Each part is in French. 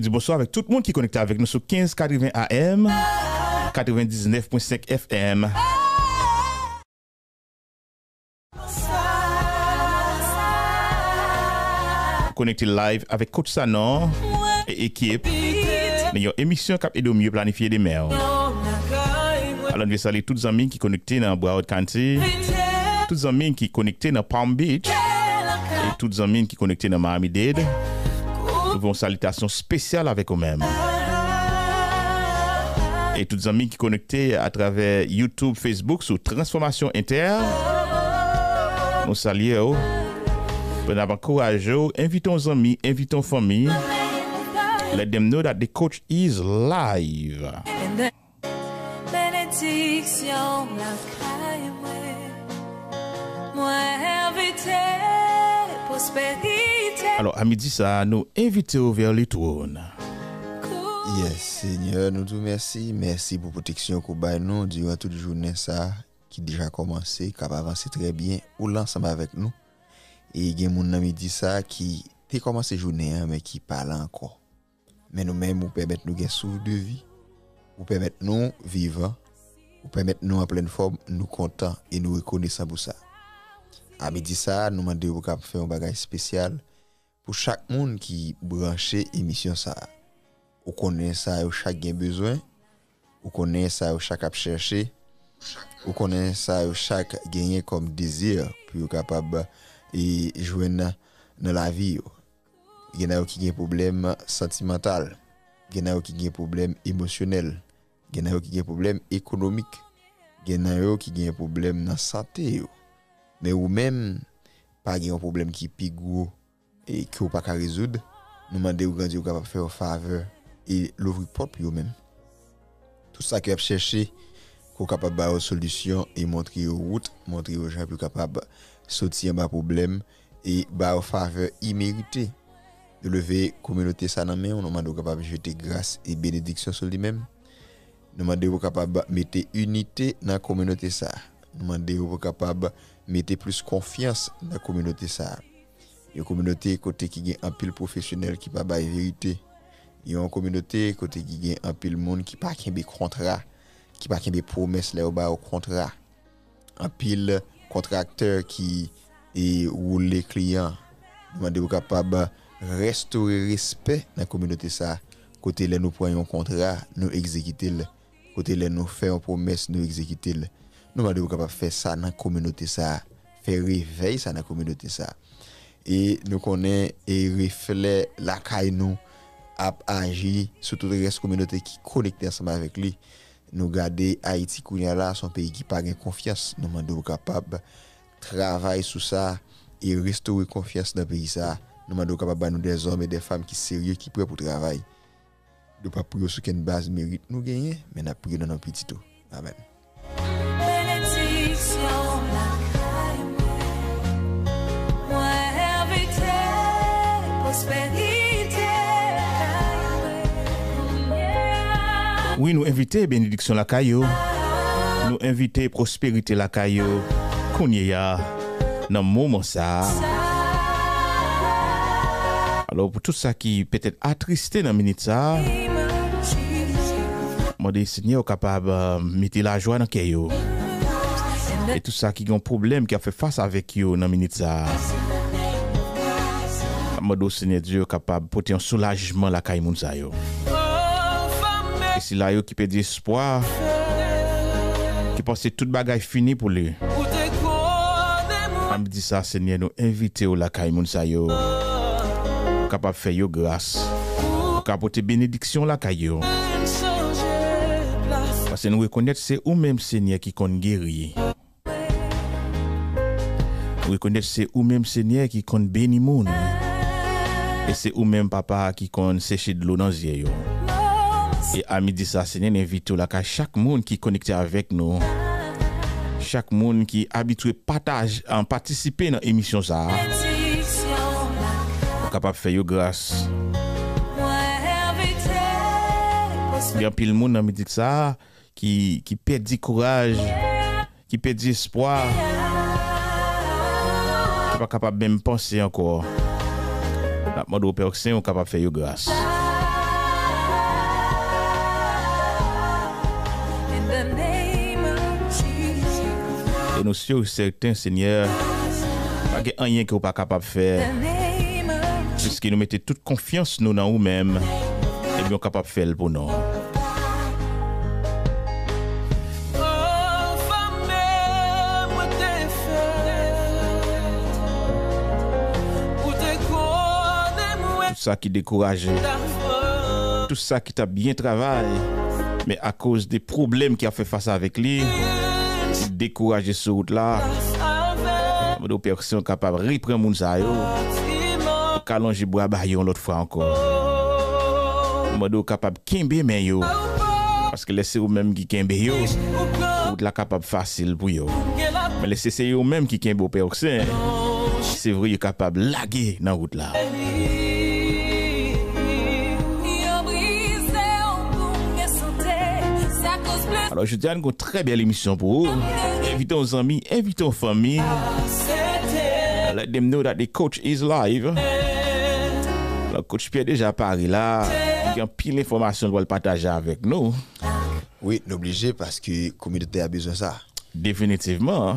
du bonsoir avec tout le monde qui est connecté avec nous sur 1580 AM, 99.5 FM. Connecté live avec Coach Sanon et équipe. Nous une émission qui aide mieux planifier les mers. Alors, nous saluer toutes les amis qui sont dans Broad County, tous les amis qui sont connectés dans Palm Beach, et toutes les amis qui sont connectés dans Miami-Dade. Salutations salutation spéciale avec eux même Et toutes les amis qui connectés à travers YouTube, Facebook sous Transformation Inter. Nous saluons. Courageux. invitons amis, invitons famille. Let them know that the coach is live. Alors, à midi, ça nous invite vers le trône. Yes, Seigneur, nous te remercions. Merci pour la protection que nous durant toute journée, ça, qui déjà commencé, qui a avancé très bien, ou l'ensemble avec nous. Et il y a mon ami ça qui a commencé journée, hein, mais qui parle encore. Mais nous-mêmes, nous permettons nous de souffle de vie, nous permettons nous vivre, nous permettons nous en pleine forme, nous content et nous reconnaissants pour ça. À midi, ça, nous demandons de faire un bagage spécial. pou chak moun ki branche emisyon sa. Ou konen sa yo chak gen bezwen, ou konen sa yo chak ap chershe, ou konen sa yo chak genye kom dezir pou yo kapab e, jouen nan la vi yo. Gen a yo ki gen problem sentimental, gen a yo ki gen problem emosyonel, gen a yo ki gen problem ekonomik, gen a yo ki gen problem nan sate yo. Men ou men pa gen yo problem ki pig wou et que vous pas qu'à résoudre, nous demandons aux grands capable faire faveur et l'ouvrir propre vous-même. Tout ça que vous cherchez, qu'on capable de solution et montrer aux route, montrer aux gens plus capables de sortir un problème et de faveur imméritée. De lever communauté ça dans main, nous demandons capable de jeter grâce et bénédiction sur lui-même. Nous demandons capable de mettre unité dans la communauté ça. Nous demandons capable de mettre plus confiance dans la communauté ça. Yon kominote kote ki gen anpil profesyonel ki pa baye verite. Yon kominote kote ki gen anpil moun ki pa kenbe kontra. Ki pa kenbe promes le ou ba ou kontra. Anpil kontrakteur ki e ou le kliyan. Nou mande wu kapab restoure respet nan kominote sa. Kote le nou pwanyon kontra nou ekzekitele. Kote le nou fè an promes nou ekzekitele. Nou mande wu kapab fè sa nan kominote sa. Fè rivey sa nan kominote sa. et nous connaissons et reflet la caille nous a agi sur toute la communauté qui connectée ensemble avec lui nous garder Haïti son pays qui pas de confiance nous capables capable travailler sur ça et restaurer confiance dans le pays ça nous demandons capable nous des hommes et des femmes qui sérieux qui prêts pour travail de pas prier sur une base mérite nous gagner mais nous prions dans nos petits tout amen Oui, nous invitons Bénédiction la caillou. Nous invitons Prospérité la caillou. Kounia. Dans moment ça. Alors, pour tout ça qui peut être attristé dans minute ça, je dis capable de euh, mettre la joie dans Kayo. Et tout ça qui a un problème, qui a fait face avec vous dans minute ça. Je dis Seigneur Dieu capable de porter un soulagement la caillou. Si la yo ki pe di espoa Ki pase tout bagay fini pou li Amdi sa senye nou invite yo la kay moun sa yo Kapap fe yo gras Kapote benediksyon la kay yo Pase nou wekonet se ou mem senye ki kon gery Ou wekonet se ou mem senye ki kon beni moun E se ou mem papa ki kon seche dlo nan zye yo E a mi di sa se nen evito la ka chak moun ki konekte avek nou Chak moun ki abitwe pataj an patisipe nan emisyon sa Mwen kapap fe yo gras Mwen apil moun nan mi di sa ki pedi kouraj Ki pedi espwa Mwen kapap bem pense anko La moun do pe okse mwen kapap fe yo gras Mwen kapap fe yo gras Et nous sommes certains, Seigneur, pas a rien qu'on pas capable de faire. Puisque nous mettait toute confiance nous dans nous-mêmes, et bien capable de faire le pour Tout ça qui décourage, tout ça qui t'a bien travaillé, mais à cause des problèmes qu'il a fait face avec lui. Dekouraje se wout la Mwado pe ok se wou kapab ripren mounza yo Kalonji bo abayon lot fwa ankon Mwado kapab kimbe men yo Aske lese yo mwen ki kimbe yo Wout la kapab fasil pou yo Mwen lese se yo mwen ki kimbe yo pe ok se Se wou yo kapab lage nan wout la Alors, je tiens une très belle émission pour vous. Invitez aux amis, invitez aux familles. Let them know that the coach is live. Le coach Pierre déjà à là. Il y a pile d'informations pour le partager avec nous. Oui, obligé parce que la communauté a besoin de ça. Définitivement.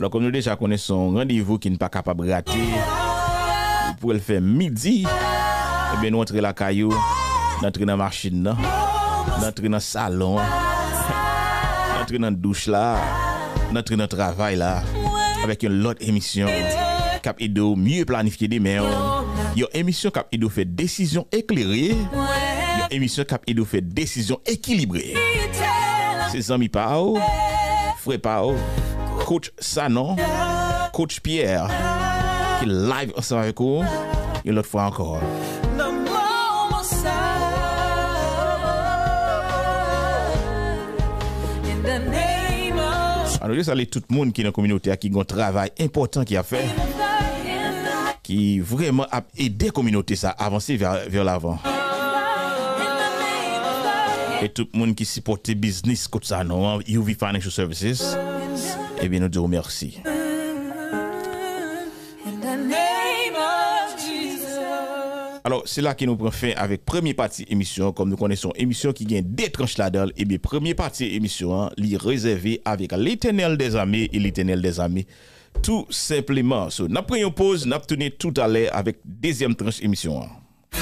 Alors, comme nous déjà connaissons, rendez-vous qui n'est pas capable de rater. pourrait le faire midi, et eh bien nous entrer la caillou d'entrer dans la machine, d'entrer dans le salon, hein. d'entrer dans la douche, là, d'entrer dans le travail, là, avec une autre émission. Cap ido mieux planifier des mères. Hein. Une émission Cap ido fait décision éclairée. Une émission Cap ido fait décision équilibrée. Ses amis Pao, oh. Fré Pao, oh. coach Sanon, coach Pierre, qui live ensemble avec vous. Et l'autre fois encore. Alors, je salue tout le monde qui est dans la communauté, qui a un travail important qui a fait, qui vraiment a aidé la communauté à avancer vers, l'avant. Et tout le monde qui supporte business comme ça, hein, UV Financial Services, eh bien, nous disons merci. Alors, c'est là que nous prend fin avec première partie émission, comme nous connaissons émission qui vient des tranches là-dedans. Et eh bien, premier partie émission, hein, est réservé avec l'éternel des amis et l'éternel des amis. Tout simplement. So, nous une pause, nous tout à l'heure avec deuxième tranche émission. Hein.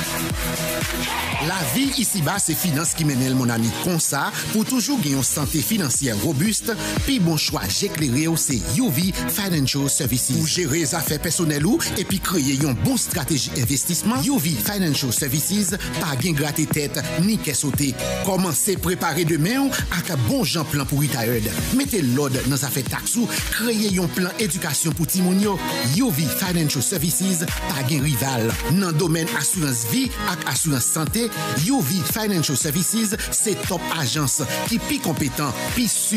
La vie ici-bas, c'est finance qui mène mon ami comme ça pour toujours gagner une santé financière robuste. Puis bon choix, j'éclairé c'est UV Financial Services. Pour gérer les affaires personnelles ou et puis créer une bonne stratégie investissement, UV Financial Services, pas gain gratter tête ni qu'est sauter. Commencez préparer demain avec un bon plan pour retired. Mettez l'ordre dans les affaires taxes ou créez un plan éducation pour Timonio. UV Financial Services, pas gain rival. Dans le domaine assurance vie et assurance santé, UV Financial Services, c'est top agence qui est plus compétent, plus sûr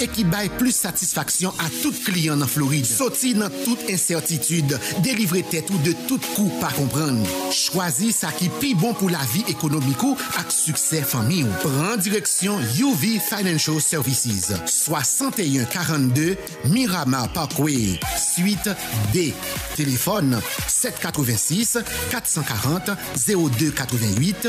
et qui baille plus satisfaction à tout client en Floride. Sorti dans toute incertitude, délivrer tête ou de tout coup pas comprendre. Choisis ça qui plus bon pour la vie économique ou avec succès famille. Prends direction UV Financial Services, 61 42 Mirama Parkway, suite D. Téléphone 786 440 0288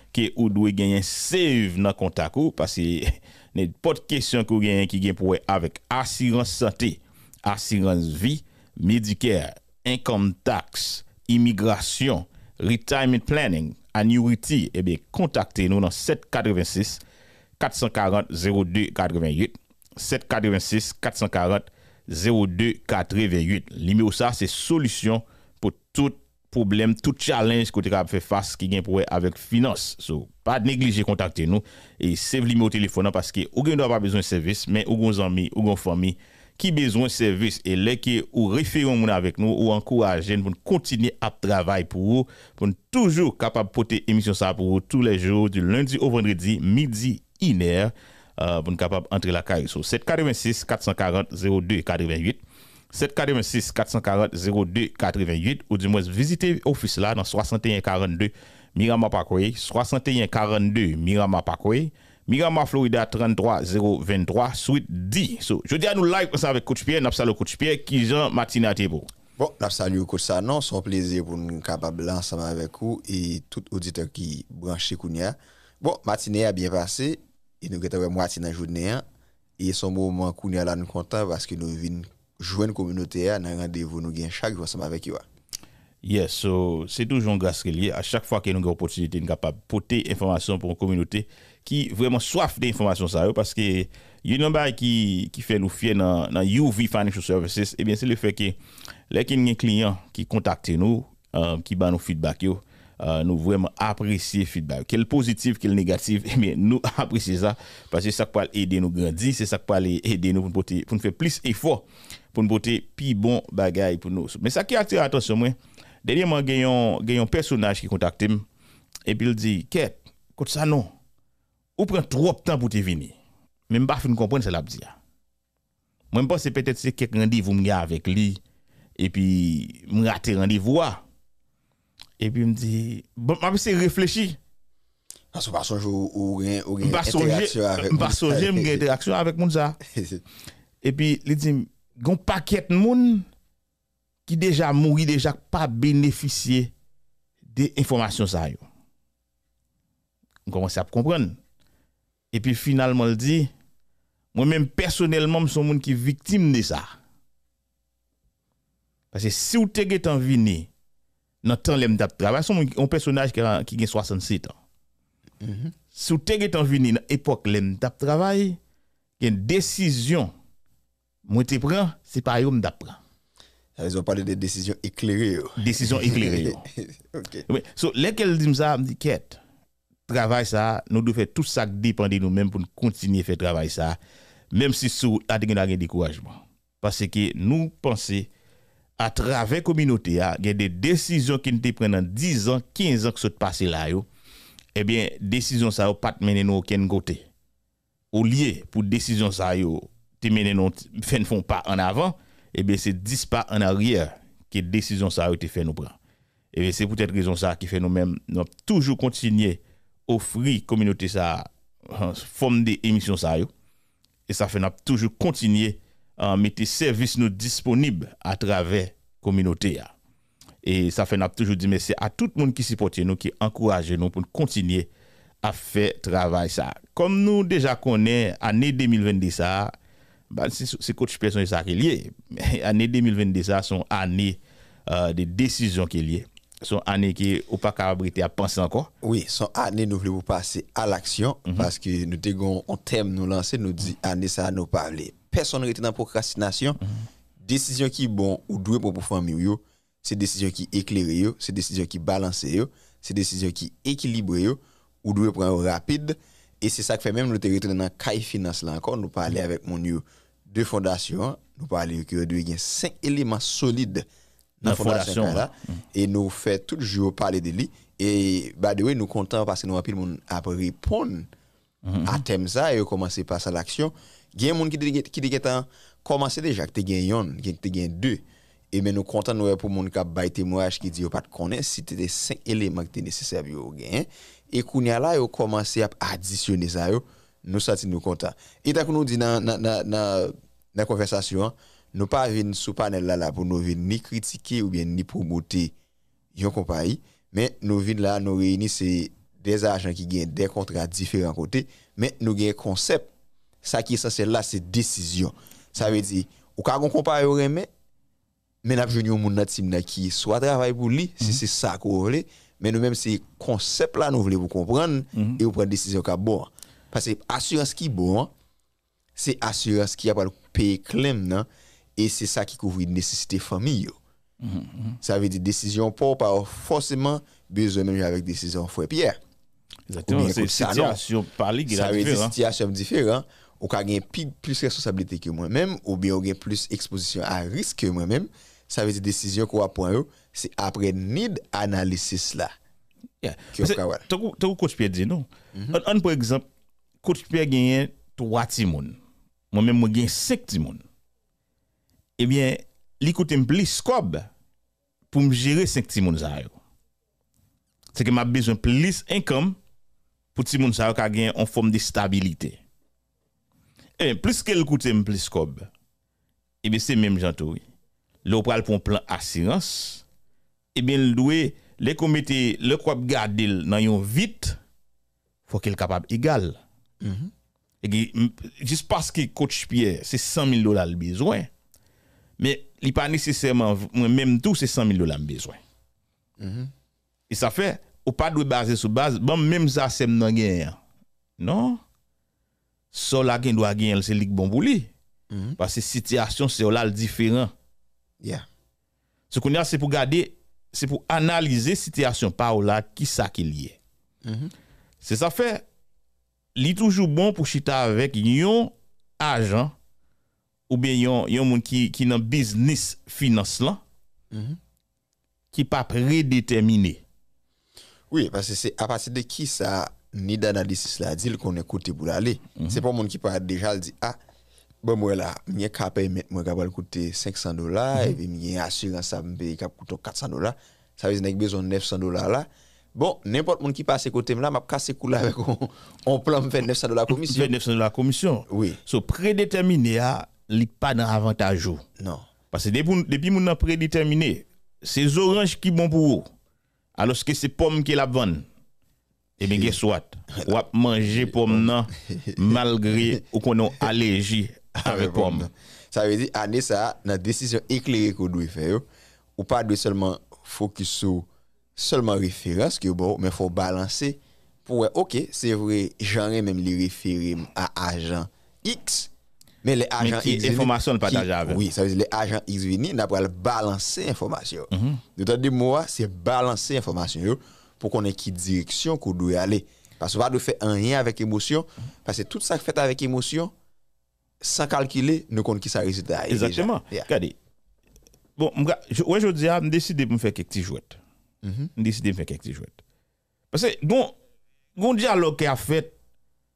ke ou dwe genyen save nan kontak ou, pasi net pot kesyon kou genyen ki gen pouwe avik asirans sante, asirans vi, medike, income tax, imigrasyon, retirement planning, annuity, ebe kontakte nou nan 786 440 0248 786 440 0248 786 440 0248 Li me ou sa se solusyon pou tout problème, tout challenge que tu as fait face qui vient pour avec finance. So, pas négliger contacter nous et save au téléphone hein, parce que aucun n'a pas besoin de service, mais aucun ami, aucun famille qui besoin de service et les qui ou référons avec nous ou encourager pour continuer à travailler pour vous, pour toujours capable de porter émission ça pour vous tous les jours du lundi au vendredi midi inner, heure euh, pour capable entrer la carrière So, 786 440 02 88 786 440 02 88 ou du moins visitez l'office là dans 61 42 Mirama Parkway, 61 42 Mirama Parkway, Mirama Florida 33 023 suite 10 So, je dis à nous live avec coach Pierre, n'a coach Pierre qui Jean Martinati Bon, n'a salué coach ça non, son plaisir pour nous capable ensemble avec vous et tout auditeur qui branché Kounia. Bon, matinée a bien passé et nous avons moitié dans la journée hein. et son moment Kounia là nous content parce que nous venons joindre communauté à un rendez-vous nous gain chaque jour ensemble avec eux. Yes, c'est toujours grâce lié. À chaque fois que nous avons l'opportunité, nous sommes de porter information pour une communauté qui vraiment soif d'informations, parce que il y a un qui, qui fait nous fier dans, dans UV Financial Services, et eh bien c'est le fait que les clients qui contactent nous, euh, qui nous nos feedback, euh, nous vraiment apprécier feedback. Quel positif, quel négatif, eh nous apprécions ça parce que ça peut aider nous grandir, c'est ça qui peut aider nous pour, pour nous faire plus d'efforts pour nous porter puis bon bagaille pour nous. Mais ça qui attire l'attention, moi, dernièrement, il y a un personnage qui contacte et puis il dit, Qu'est-ce que ça non, ou prend trop de temps pour te venir. Même pas fait comprendre ce qu'il a dit. Moi, je pense que peut-être c'est quelqu'un rendez-vous avec lui et puis je rate rendez-vous. Et puis, il me dit, bon, je suis réfléchi. Parce que je ne pas interaction avec avec ça. Et puis, il dit, il un paquet de gens qui déjà mouri déjà pas bénéficié des informations ça On commence à comprendre. Et puis finalement le dis, moi-même personnellement je suis monde qui victime de ça. Parce que si vous êtes en vini, dans le temps de travail, un personnage qui a, qui 67 ans. Mm-hmm. Si vous êtes en vini, dans l'époque de travail, il y a une décision moi te prends, c'est pas yo Ils ont parlé de décisions éclairées. Décisions éclairées. OK. Mais so lesquels dit ça, me dit Travail ça, nous devons faire tout ça qui dépend de nous-mêmes pour continuer à faire travail ça, même si sous a un découragement. Parce que nous pensons à travers la communauté, il y a des décisions qui nous prennent 10 ans, 15 ans ça a passé là. Eh bien, décision ça n'a pas mener nous aucun côté. Au lieu pour décision ça, mais fait ne font pas en avant et bien c'est 10 pas en arrière la décision ça a été fait nos et c'est peut-être raison ça qui fait nous mêmes nous toujours continuer offrir communauté ça forme des émissions ça et ça fait toujours continuer à mettre les services disponibles à travers communauté et ça fait toujours dire merci à tout le monde qui se nous qui encourage nous pour continuer à faire travail ça comme nous déjà connaît année 2022 ça bah, c'est coach personne ça qui est lié. Année 2022, ça, sont année euh, de décision qui est liée. Son année qui n'est pas capable à penser encore. Oui, sont année, nous voulons passer à l'action mhm. parce que nous avons un thème nous lancer, nous dit année ça nous parler. Personne rester dans procrastination. Mm Décision qui est bon ou douée pour la famille, c'est décision qui éclaire, c'est décision qui balance, c'est décision qui équilibre, ou douée pour rapide. Et c'est ça qui fait même nous retourner dans la finance là encore, nous parler mhm. avec mon yo de fondation, nous parlons qu'il y a cinq éléments solides dans la fondation, hein. mm. et nous faisons tout le jour parler de lui et bah de way, nous parce que nous avons monde à répondre mm. à thème ça et commencer passer à l'action. Il y a des gens qui ont commencé déjà que tu un, qui deux et mais nous comptons nous pour gens qui a témoignage qui dit pas de connaître si tu cinq éléments qui nécessaires pour gagner et qu'on y a commencé à additionner ça nous sommes nous comptes. Et que nous dit dans la conversation, nous ne pas venir sous panel là, pour nous venir ni critiquer ou bien ni promouvoir une compagnie, mais nous venons là, nous réunissons des agents qui gagnent des contrats différents côtés, mais nous gagnons concept. Ça qui est essentiel là, c'est décision. Ça veut dire, ou quand on compare au mais nous avons un monde qui soit travaille pour lui, si mhm. c'est ça qu'on veut, mais nous-mêmes, c'est concept là, nous voulons vous comprendre mhm. et vous prendre décision qui est bon. Parce que assurance qui est bon, c'est assurance qui a pas le payer non, et c'est ça qui couvre une nécessité familiale. Mm-hmm. Ça veut dire décision pour pas forcément besoin même avec décision frère Pierre. Exactement, c'est situation par ligue Ça veut dire situation différente. Ou qu'a a plus responsabilité que moi-même ou bien y a plus d'exposition à risque que moi-même, ça veut dire décision qu'on Point prendre c'est après need analysis là. Yeah. coach Pierre dit non. Mm Un, par exemple coach Pierre gagne 3 timoun. Moi-même, je gagne 5 timoun. Eh bien, li coûte plus cob pour me gérer 5 timoun ça C'est que m'a besoin plus income pour timoun ça ka gagne en forme de stabilité. Eh bien, plus qu'elle coûte plus cob. Eh bien, c'est même gentil. oui. L'on pour un plan assurance. Eh bien, le doué, le comité, le quoi garder dans yon vite, faut qu'il capable égal. Mhm. juste parce que coach Pierre, c'est 100 000 dollars le besoin, mais il n'est pas nécessairement, même tout, c'est 100 000 dollars le besoin. Mhm. Et ça fait, ou pas de baser sur base, même ça, c'est hein. non gain. Non? Ça, la qui doit gagner, c'est ligue bon pour lui. Mhm. Parce que situation, c'est là différent. Yeah. Ce qu'on a, c'est pour garder, c'est pour analyser situation par là, qui ça qui est lié. C'est ça fait, li toujours bon pour chita avec yon agent ou bien yon, yon moun qui qui dans business finance qui mm -hmm. qui pas prédéterminé oui parce que c'est à partir de qui ça ni d'analyse la dit qu'on écoute pour aller Ce mhm. n'est c'est pas moun qui a déjà dit ah bon moi là mwen ka payer coûter 500 dollars mhm. et puis assurance ça me payer 400 dollars ça veut dire que besoin 900 dollars là Bon, n'importe qui qui passe côté là, m'a cassé cou avec un on plan 29 de la commission. 29 de la commission. Oui. So prédéterminé a ah, n'est pas dans avantage oh. Non. Parce que depuis mon a prédéterminé, c'est oranges qui bon pour vous. Alors que c'est pommes qui la vendre. Et eh bien guess what? Ou a manger pomme pommes malgré ou qu'on a allergie avec pomme. Ça veut dire année ça, la décision éclairée qu'on doit faire ou pas de seulement focus sur seulement référence que bon, mais faut balancer pour OK, c'est vrai, ai même les références à agent X. Mais les agents mais X. Information avec. Oui, ça veut dire les agents X viennent pas balancer information. Mm -hmm. De c'est balancer information pour qu'on ait qui direction qu'on doit aller. Parce que de faire un rien avec émotion. Parce que tout ça fait avec émotion, sans calculer, nous compte qui ça résultat. Exactement. Regardez. Bon, je, je ah, décidé de me faire quelques petits jouets. Nous -hmm. décidé de faire quelque chose Parce que, le bon dialogue qui a fait,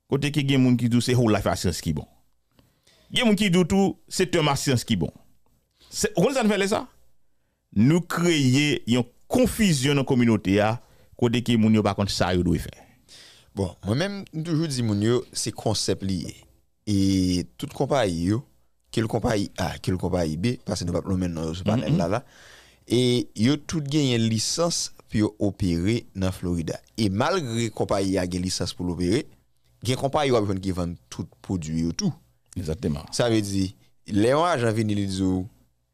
côté qui y a des gens qui c'est whole life à science qui bon. Il y a des gens qui la c'est un science qui bon. Vous fait ça? Nous créé une confusion dans la communauté, côté qui les gens par contre ça, ils faire. Bon, moi-même, toujours dis, c'est concept lié. Et toute compagnie, quelle compagnie A, quelle compagnie B, parce que nous ne pouvons pas le mettre dans ce là et ils ont tous gagné une licence pour opérer dans Floride. Et malgré que compagnie a une licence pour l'opérer, les compagnie qui vend tout produit et tout. Exactement. Ça veut dire, les gens viennent li disent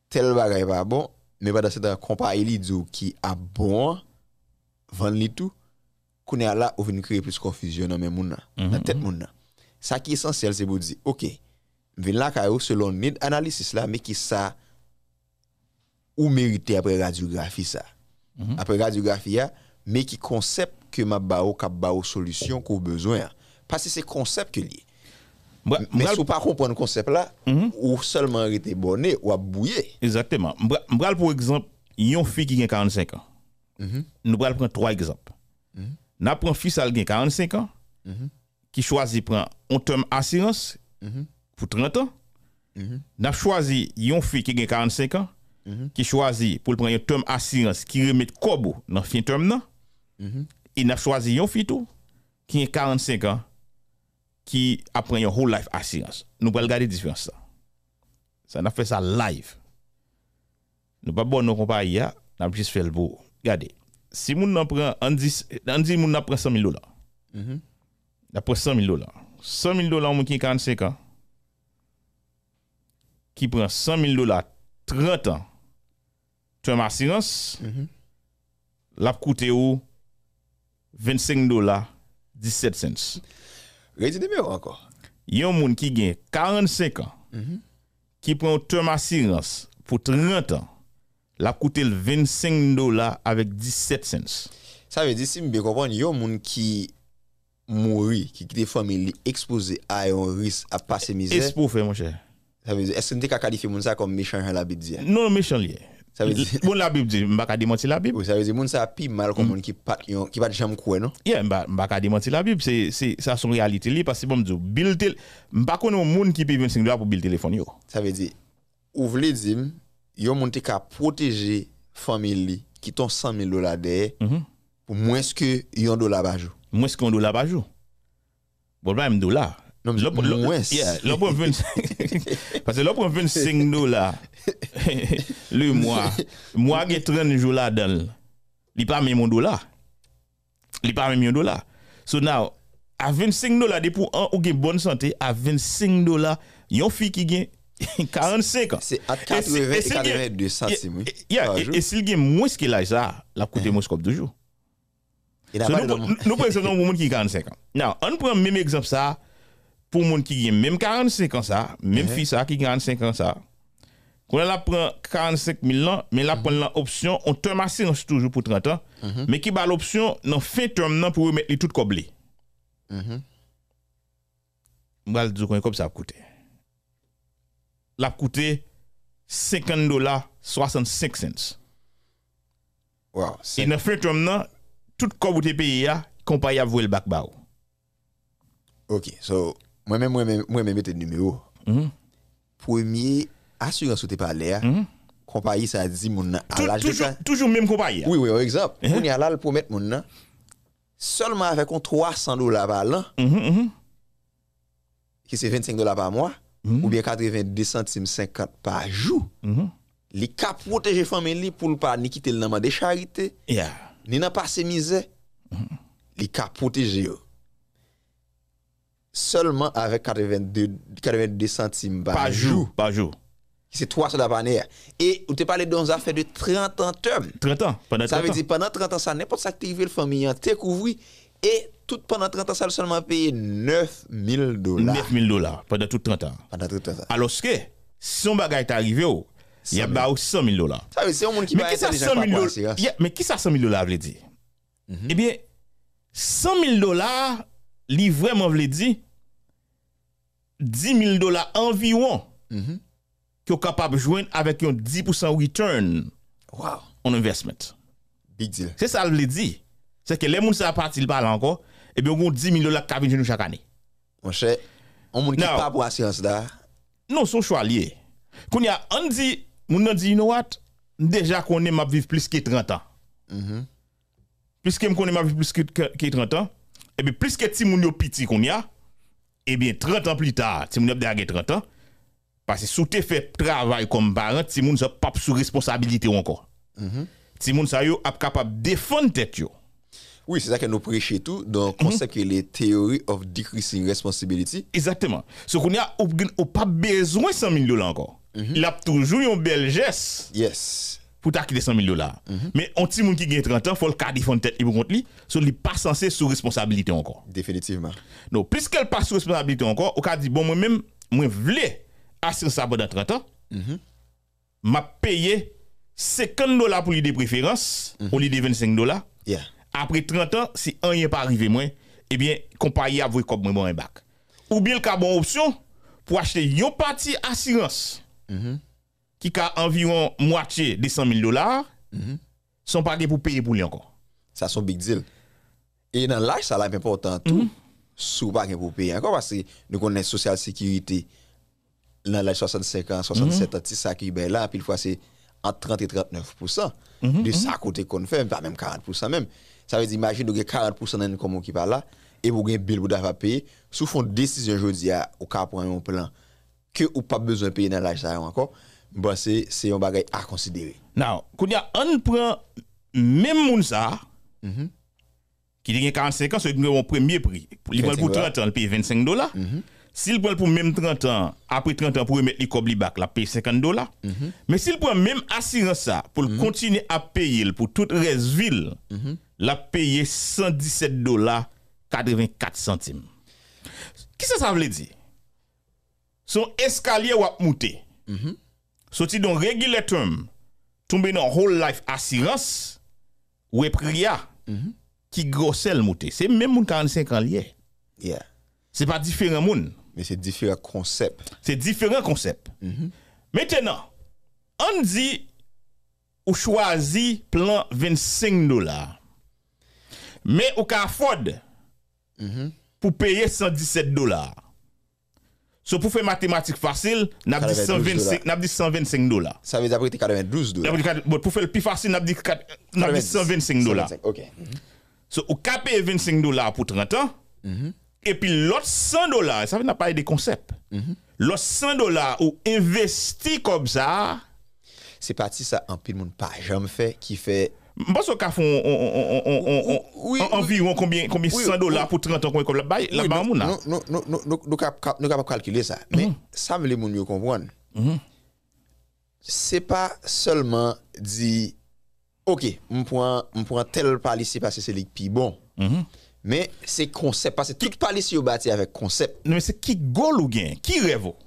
tel bagage pas bon, mais pas dans cette compagnie li disent qui a bon vend li tout. Qu'on est là ou venir créer plus confusion dans même monde, dans mhm, tête mhm. monde. Ça qui est essentiel c'est pour dire OK, viens là selon need analysis là mais qui ça ou mérité après radiographie ça. Mhm. Après radiographie, mais qui concept que ma bao cap bao solution qu'on besoin. Parce que c'est concept que lié. Bra mais si vous pas le concept là, mhm. ou seulement arrêter bonnet ou abouiller. Exactement. prends pour exemple, yon fille qui a 45 ans. Mhm. Nous prenons trois exemples. prends une fils qui a 45 ans, qui choisit prendre un terme assurance pour 30 ans. Nous choisi une fille qui a 45 ans, Mhm. qui choisit pour prendre un terme assurance qui remet Kobo dans fin terme là. Mhm. Il a choisi un fitou qui est 45 ans qui a pris un whole life assurance. Nous pouvons regarder la différence. Ça n'a fait ça live. Nous pas bon compagnie. nous avons juste fait le beau. Regardez, si mhm. nous prenons 100 000 dollars. 100 000 dollars. 100 000 qui est 45 ans. Qui prend 100 000 dollars 30 ans tu as assurance, mhm. la coûté 25 dollars 17 cents. Il numéro encore. Yon monde qui gagne 45 ans, mhm. qui prend terme assurance pour 30 ans, la le 25 dollars avec 17 cents. Ça veut dire, si je comprends, yon monde qui mourit, qui quitte famille, exposé à un risque à passer misère. Est-ce pour faire, mon cher? Ça veut dire, est-ce que tu qualifié moun ça comme méchant à hein, la Bible? Hein? Non, méchant Bon, moun mm. non? la bib di, mbaka demoti la bib. Moun sa api mal kon moun ki pat jam kwen. Mbaka demoti la bib, sa son reality li. Mbako nou moun ki pe ven sing do la pou bil telefon yo. Sa ve di, ou vle di, yon moun te ka proteje family ki ton 100 mil do la de, mwenske yon do la bajou. Mwenske yon do la bajou. Bolman yon do la. Non, mwen mwen sè. Pase lò pou mwen vèn 5 do la, lè mwen, mwen gen tren jou la dan, li pa mwen mwen do la. Li pa mwen mwen do la. So now, a 25 do la, depo an ou gen bon sante, a 25 do la, yon fi ki gen 45 an. Se at 4, 20, 40, 20, 2, 5, 6, 7, 8, 9, 10. E sil gen mwen sè ki la, la pou te mwen skop toujou. Nou pou ekseptan mwen mwen ki 45 an. Now, an pou an mwen mwen ekseptan sa, pour monde qui a même 45 ans ça, même uh-huh. fille ça qui a 45 ans ça. Quand elle prend 45 000 ans, mais elle uh-huh. prend l'option, on terme assurance toujours pour 30 ans, uh-huh. mais qui bat l'option, dans fin terme pour remettre tout coblé. Je vais dire comme ça a coûté. a coûté 50 dollars 65 cents. Wow, Et dans fin terme, tout comme vous avez payé, compagnie à voué le bac Ok, so moi-même, moi-même, moi-même, numéro. Mhm. Premier, assurance vous tu parlé, hein. mm -hmm. compagnie, ça a dit, mon à l'âge de Toujours même compagnie. Hein. Oui, oui, par exemple. On y a là, pour mettre mon seulement avec 300 dollars par an, mhm, mhm. qui c'est 25 dollars par mois, ou bien 82 centimes 50 par jour, les cas protéger la famille pour ne pas quitter le nom de charité, ni ne pas passer misère, les cas protéger seulement avec 82, centimes par, jour. Par jour. C'est 300 la Et vous avez parlé d'un affaire de 30 ans. 30 ans, pendant 30 Ça veut dire pendant 30 ans, ça n'importe pas que le famille, tu couvert. Et tout pendant 30 ans, ça a seulement payé 9 000 dollars. 9 000 dollars pendant tout 30 ans. Pendant 30 ans. Alors que, si un bagage est arrivé, il y a 100 000 dollars. c'est un monde qui mais qui ça 100 000 dollars. Mais qui ça 100 000 dire? Mhm. Eh bien, 100 000 dollars li vraiment voulait dire 10 000 dollars environ qui -hmm. que capable de joindre avec un 10% return wow. en investment. Big deal. C'est ça le dire. C'est que les gens qui ils parlent encore, et eh bien, on 10 000 dollars qui viennent chaque année. Mon cher, on ne pas pour assurance là. Non, son choix lié. Quand il a, on dit, on dit, you know what, déjà qu'on est, ma vivre plus que 30 ans. Mm -hmm. Puisque je connais ma vie plus que, que 30 ans, et eh bien, plus que Timoun yo piti qu'on y a, et eh bien, 30 ans plus tard, Timoun yo a 30 ans, parce que si tu le travail comme parent, Timoun sa pas sous responsabilité encore. Mm Timoun sa yo de capable défendre tête Oui, c'est ça que nous prêchons tout dans le concept que les théories of decreasing responsibility. Exactement. Ce qu'on a, on n'a pas besoin de 100 000 dollars encore. Mhm. Il a toujours un bel geste. Yes pour t'acquitter 100 000 dollars. Mhm. Mais un petit monde qui gagne 30 ans, il faut le fond de tête et pour contre lui, n'est pas censé sous responsabilité encore. Définitivement. Donc, puisqu'elle pas sous responsabilité encore, on peut dit, bon, moi-même, moi, je voulais assurer ça pendant 30 ans, je mhm. m'a payé 50 dollars pour lui préférence, mm lui au 25 dollars. Après 30 ans, si un n'est pas arrivé, moi, eh bien, compagnie a voué comme bon un bac. Ou bien, le cas bon option pour acheter une partie assurance. Mhm qui a environ moitié de 100 000 dollars, mhm. sont pas pour payer pour lui encore. Ça, c'est un big deal. Et dans l'âge, ça l'a important tout, sont mhm. sous pas pour payer encore, parce que nous une social sécurité dans l'âge 65 ans, 67 ans, c'est mhm. ça qui là, puis fois c'est entre 30 et 39 de ça côté qu'on fait, même 40 même. Ça veut dire, imagine, nous avons 40 dans une commune qui va là, et vous avez un bill pour payer. Sous fond décision, je dis, au cas pour un plan, que vous pas besoin de payer dans l'âge encore, bon, c'est un bagage à considérer. Now, quand on prend même moun ça, qui a 45 ans, c'est le premier prix. Il prend pour 30 ans, il paye 25 dollars. Mm S'il prend pour même 30 ans, après 30 ans, pour remettre les cobli bac, il paye 50 dollars. Mhm. Mais s'il prend même assurance pour mhm. continuer à payer pour toute reste ville, il a payé 117 dollars 84 centimes. Qu'est-ce que ça veut dire? Son escalier ou monter. Mm Soti don regulatum, tombé dans whole life assurance, ou qui qui qui C'est même un 45 ans lié. Yeah. C'est pas différent moun. Mais c'est différent concept. C'est différent concept. Maintenant, on dit, ou choisi plan 25 dollars. Mais ou ka afford, mhm. pour payer 117 dollars. So pour faire mathématiques facile, on a 125 dit 125 dollars. Ça veut dire que 92 dollars. Pour faire le plus facile, on a dit 125 dollars. OK. So 25 dollars pour 30 ans. Mm-hmm. Et puis l'autre 100 dollars, ça veut n'a pas des concepts. Mm-hmm. L'autre 100 dollars vous investit comme ça, c'est parti ça en pile monde pas jamais fait qui fait Mpa so ka foun anviron konbien 100 dolar pou 30 an konbien komple, bay la ba moun la. Nou ka pa kalkile sa, men sa me li moun yo konpwane. Se pa solman di, ok, mpwen tel palisi pase se lik pi bon, men se konsep pase, tout palisi yo bati avek konsep. Men se ki gol ou gen, ki revou.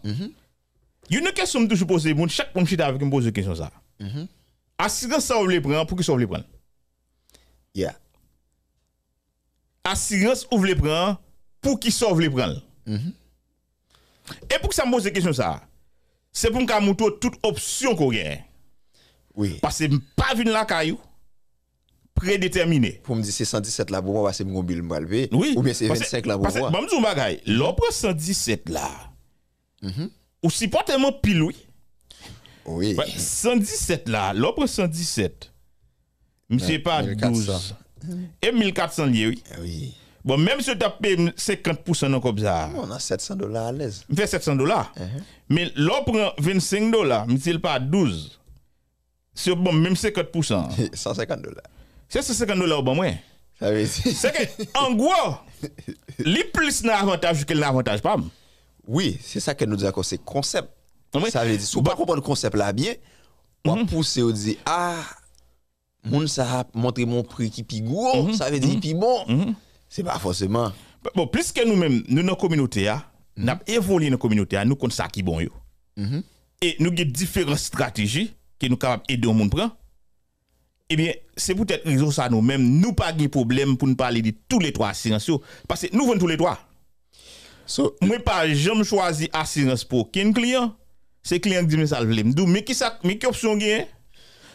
Yon nou kesou m toujou pose, moun chak pou m chita avek m pose kèchon sa. Mpwen. Mhm. Assurance, ça, les prend pour qui sauve les prend. Yeah. Assurance, ouvre les prend pour qui sauve les prend. Mm-hmm. Et pour que ça me pose la question, ça, c'est pour que montre toute option qu'on a. Oui. Parce que pas venu la caillou prédéterminé. Pour me dire c'est 117 là pour moi, c'est mon bill Oui. Ou bien c'est 25 là pour moi. Bon, je me dis, l'opre 117 là, mm-hmm. ou si pas tellement pile, oui. 117 là, L'opre 117. Monsieur pas 12. Et 1400 liés, eh oui. Bon, même si tu as payé 50% comme ça. On a 700 dollars à l'aise. On fait 700 uh-huh. dollars. Mais l'opre 25 dollars, Monsieur pas 12. C'est bon, même 50%. 150 dollars. C'est 150 dollars au bon moins. C'est que, en gros, les plus n'a que l'avantage pas. Oui, c'est ça que nous disons, c'est concept. Ça veut dire, si vous ne comprenez pas le concept là bien, on mm pousse on dit, ah, mon ça a montré mon prix qui est gros, mhm. ça veut dire, mhm. puis bon. Mhm. C'est pas forcément. Bon, puisque nous-mêmes, nous, dans communauté, ah, nous avons évolué dans la communauté, ah, nous avons ça qui est bon. Et nous avons différentes stratégies qui nous permettent aider d'aider au monde prendre. Eh bien, c'est peut-être raison ça nous-mêmes, nous pas de problème pour nous parler de tous les trois assurances. Parce que nous voulons tous les trois. So, moi, pas jamais choisir assurance pour aucun client c'est client qui me ça le mais qui ça mais qui option gagne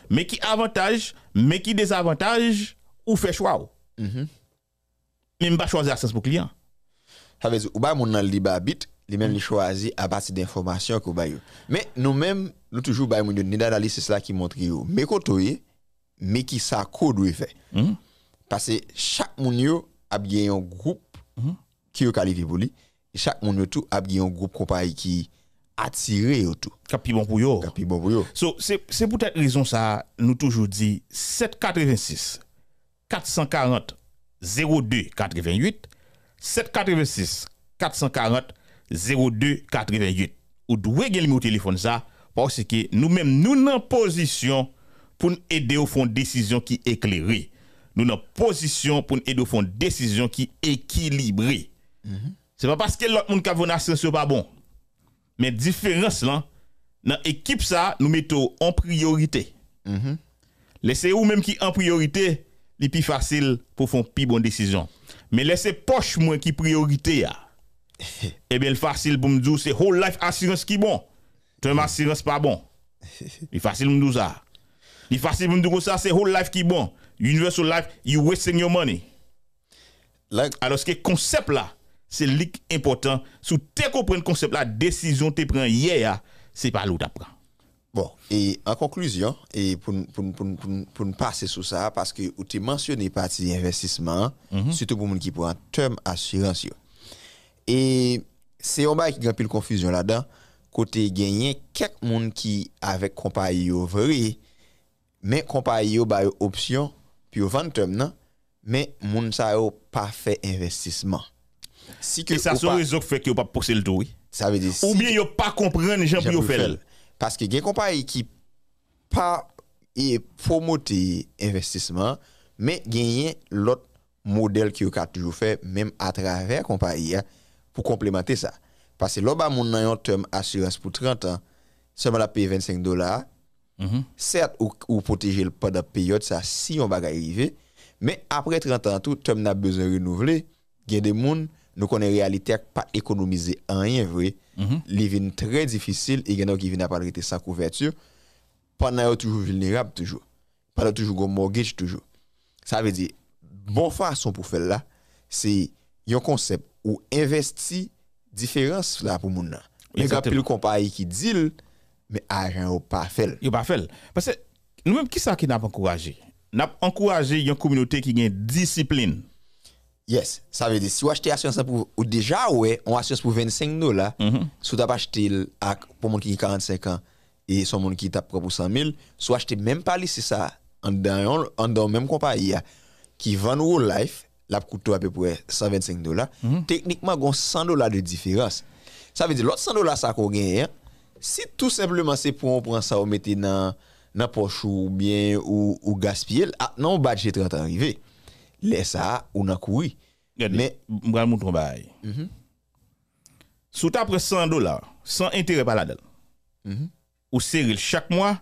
mais qui avantage mais qui désavantage ou fait choix ne vais pas choisir accès pour client ça veut dire ou pas mon libre li babit li même choisir à partir d'informations que bayo mais nous mêmes nous toujours bay mon ni c'est cela qui montre yo mais côté mais qui ça code fait mhm. parce que chaque moun a bien un groupe mhm. qui est qualifié pour lui et chaque moun tout a bien un groupe compagnie qui attirer ou tout. bon yo. yo. So, c'est pour cette raison ça, nous toujours dit 786 440 02 88 786 440 02 88. Ou doué gagner le téléphone ça parce que nous-mêmes nous en position pour aider au fond décision qui éclairée. Nous en position pour aider au fond décision qui équilibrée. Ce mm-hmm. n'est C'est pas parce que l'autre monde qui a une pas bon. Mais différence là, dans l'équipe ça, nous mettons en priorité. Mhm. Laissez vous même qui en priorité, les plus facile pour faire une plus bonne décision. Mais laissez poche moins qui priorité Eh bien, le facile pour me dire, c'est whole life assurance qui bon. Ton mm assurance pas bon. Il facile pour me dire ça. Il facile pour me dire ça, c'est whole life qui bon. Universal life, you wasting your money. Alors, ce que concept là, c'est l'IC important. Si tu comprends le concept, la décision que tu prends hier, c'est pas l'autre prendre. Bon, et en conclusion, et pour, pour, pour, pour nous passer sur ça, parce que tu as mentionné partie investissement, mhm. surtout pour les qui prend un terme assurance. Et c'est un bail qui a plus de confusion là-dedans, côté gagné, quelques monde qui, avec compagnie, vrai, mais compagnie, yo option, puis au 20 terme, mais moun sa yo pas fait investissement et ça, c'est réseau fait que vous pas poser le tout. Ça veut dire. Ou bien, vous pas comprendre les gens qui fait. Parce que des compagnie qui pas et promouvoir investissement, mais gagner l'autre modèle qui a toujours fait, même à travers compagnie, hein, pour complémenter ça. Parce que l'oba mon un terme assurance pour 30 ans, seulement la paye 25 dollars. Mhm. Certes, ou, ou protéger le pendant période, ça, si on va arriver. Mais après 30 ans, tout terme n'a besoin de renouveler. Il y des gens nous connaissons la réalité pas économiser rien vrai mm -hmm. très difficile et gens qui viennent pas arrêter sa couverture pendant toujours vulnérable toujours pendant toujours un mortgage toujours ça veut dire bonne façon pour faire là c'est un concept où investi différence là pour moun mais il y a plus compagnie qui dit mais argent ou pas fait il pas faire. parce que nous même qui ça qui n'a pas encouragé n'a encouragé une communauté qui a une discipline Yes, ça veut dire si vous achetez assurance pour ou déjà ouais, on assurance pour 25 dollars. Mhm. Si vous acheté pour mon qui 45 ans et son monde qui tape pour 100 000, si vous achetez même pas c'est ça en dans en même compagnie qui vend au life, la coûte à peu près 125 dollars. Mhm. Techniquement, on 100 dollars de différence. Ça veut dire l'autre 100 dollars ça qu'on gagne, si tout simplement c'est pour on prend ça dans la poche ou bien ou, gaspiller, ah non, budget 30 arrivé laisse ça, on a couru. Mais, je vais vous montrer Sous ta 100 dollars, sans intérêt par la dalle, ou chaque mois,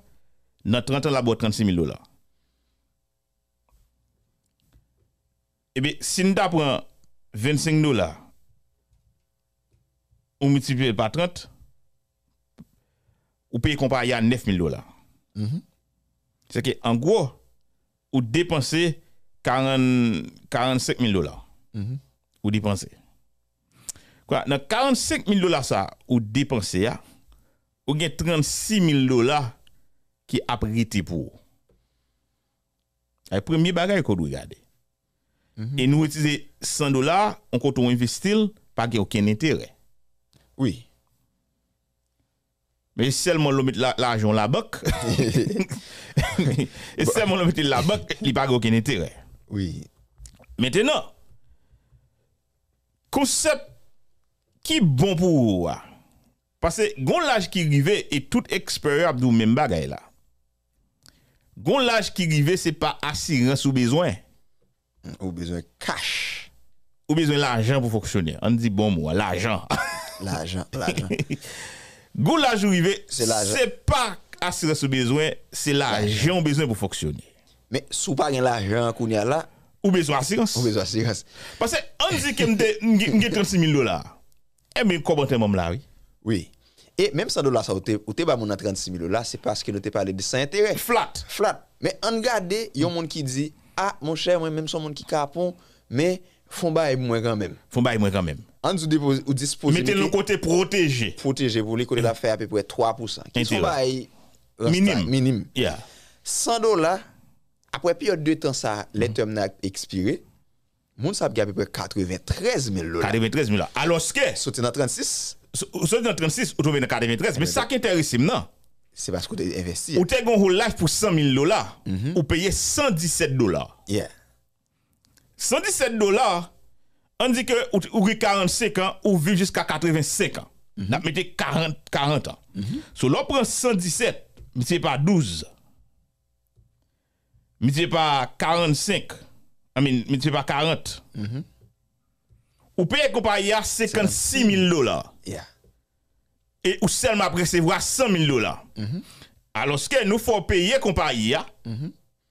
dans 30 ans, la boîte 36 000 dollars. Eh bien, si nous prenons 25 dollars, on multiplie par 30, ou paye comparé à 9 000 dollars. -hmm. C'est que, en gros, ou dépenser 45 000 dollars. Mm-hmm. Ou dépenser. Quoi, dans 45 000 dollars ça, ou dépenser, ou 36 000 dollars qui pris pour. C'est Le premier bagage que doit regarder. Mhm. Et nous utilisons 100 dollars, on compte on investit, pas aucun intérêt. Oui. Mais seulement le l'argent la, la banque. et seulement le la banque, il n'y a aucun intérêt. Oui. Maintenant, concept qui bon pour vous. Ah. Parce que gon l'âge qui arrive et tout expert abdou même bagaille là. Gon l'âge qui vivait c'est pas assurance ou besoin. Hmm, ou besoin cash. Ou besoin l'argent pour fonctionner. On dit bon moi l'argent. L'argent, l'argent. gon l'âge arrivé, c'est pas assurance ou besoin, c'est l'argent besoin pour fonctionner. Mais sous pas l'argent qu'on a là, ou besoin d'assurance. Ou besoin d'assurance. Parce que on dit que a 36 000 dollars. Eh bien, comment t'es là, oui? Oui. Et même 100 dollars, ça, ou pas 36 000 dollars, c'est parce que nous t'es parlé de sans intérêt. Flat. Flat. Mais on regarde, il y a un monde qui dit, ah, mon cher, moi même son monde qui capon, mais font bail moins quand même. Font bail moins quand même. En On dispose. Mettez le côté protégé. Protégé vous les que l'affaire à peu près 3%. Qui sont bail minime. Minime. 100 dollars après période de temps, ça, les termes expiré. Moun sa a à peu près 93 000 dollars. 93 000 dollars. Alors que. Sauté dans 36. Sauté dans 36, ou trouvez dans 93. Mais ça qui intéresse non C'est parce que avez investi. Ou te gon live pour 100 000 dollars. Mhm. Ou payez 117 dollars. Yeah. 117 dollars, on dit que ou, 45 ans, ou vivre jusqu'à 85 ans. Vous mettez 40, 40 ans. Si vous prenez 117, mais c'est pas 12 multiplié pas 45, I mean, pas 40, mm ou paye compagnie à 56 000 dollars. Yeah. Et ou seulement recevoir 100 000 dollars. Alors ce que nous faut payer compagnie à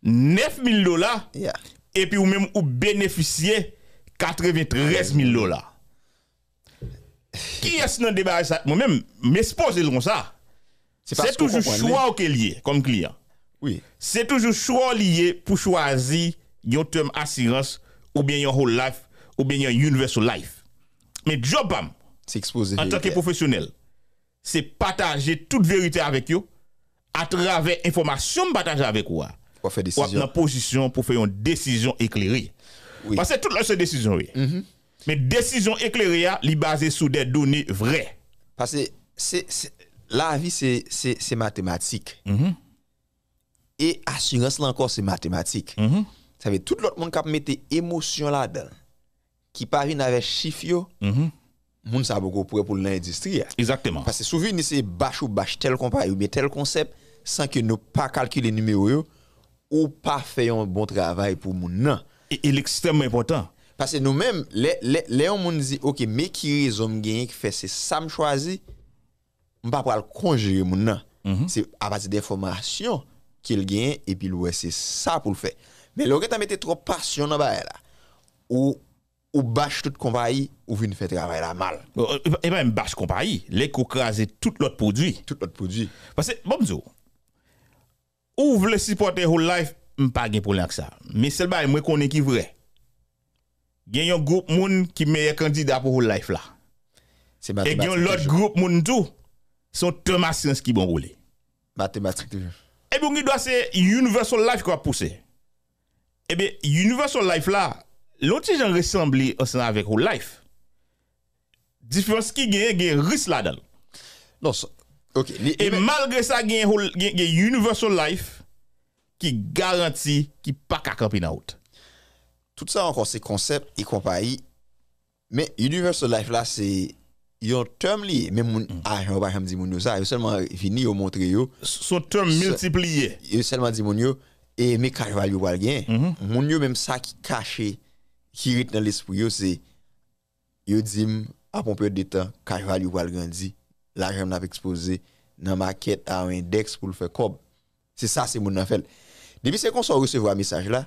9 000 dollars, et e puis ou même ou bénéficier 93 000 dollars. Qui est-ce dans le ça Moi-même, m'exposer comme ça. C'est toujours choix auquel lié comme client. C'est toujours choix lié pour choisir un terme assurance ou bien un whole life ou bien un universal life. Mais job en tant que professionnel, c'est partager toute vérité avec vous, à travers information partagée avec vous Pour faire décision. position pour faire une décision éclairée. Parce que toute seule décision, oui. Mhm. Mais décision éclairée, elle ah, est basée sur des données vraies. Parce que la vie, c'est mathématique. Mhm. Et assurance, là encore, c'est mathématique. Mm -hmm. Ça tout l'autre monde qui des émotion là-dedans, qui parvient avec chiffre, mm -hmm. monde ça beaucoup pour pour l'industrie. Hein. Exactement. Parce que souvent, c'est bâche ou bâche tel compagnie ou tel concept, sans que nous pas calculer les numéros ou pas faire un bon travail pour nous. Et, et l'extrêmement important. Parce que nous-mêmes, les, les, les gens disent, OK, mais qui raison qui fait, c'est ça me choisi, je ne vais pas le conjurer. Mm C'est à partir d'informations qu'il gagne et puis ouais c'est ça pour le faire mais lorsque tu trop passionné là ou ou bâche toute compagnie ou vient faire travail là mal et même bâche compagnie les craser tout l'autre produit tout l'autre produit parce que bon bonjour ou voulez supporter whole life pas pour pour avec ça mais c'est le bail moi connais qui vrai il un groupe moun qui meilleur candidat pour whole life là et il y a l'autre groupe moun tout sont Thomas qui bon rouler mathématiques toujours et eh bon, il doit c'est Universal Life qui a poussé. et eh bien, Universal Life là, l'autre gens ressemble avec au Life. Différence qui gagne, gagne risque là-dedans. Non, ça. Ok. Et malgré ça, gagne Universal Life qui garantit qui pas qu'à camper dans route. Tout ça encore, c'est concept et compagnie. Mais Universal Life là, c'est yon term même mais mon mm. ah on va dire mon ça seulement fini au montrer yo son term multiplié yo seulement dit mon yo et mes carvalho va gagner mm-hmm. mon yo même ça qui caché qui rite dans l'esprit yo c'est yo après un peu de temps carvalho va grandir l'argent n'a exposé dans maquette à index pour le faire cob c'est ça c'est mon fait depuis ce qu'on soit ce message là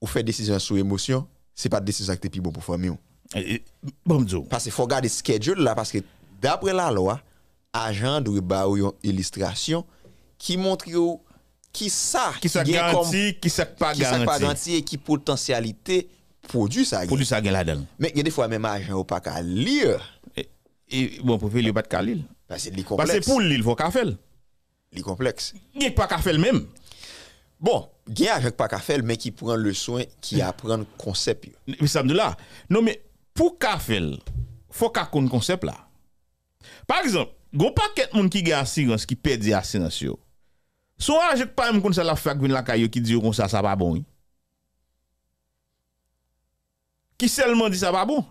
ou des décision sous émotion c'est pas décision qui est plus bon pour famille parce qu'il faut garder le schedule là, parce que d'après la loi, agent doit avoir une illustration qui montre qui ça qui ça qui ça pas garanti. et qui potentialité produit ça. Produit ça là-dedans. Mais il y a des fois même agent ou pas qu'à lire. Et, bon, pour le pas de lire. Parce que c'est Parce que pour l'île, il faut qu'à faire. Li complexe. Il pas qu'à faire même. Bon, il y a pas qu'à faire mais qui prend le soin, qui mm. apprend le concept. ça me Non mais pou ka fel, pou ka kon konsep la. Par exemple, go pa ket moun ki ge asin gans ki pedi asin asyo, sou aje k pa moun kon se la fag vini la kayo ki diyo kon sa sa ba bon? Ki selman di sa ba bon?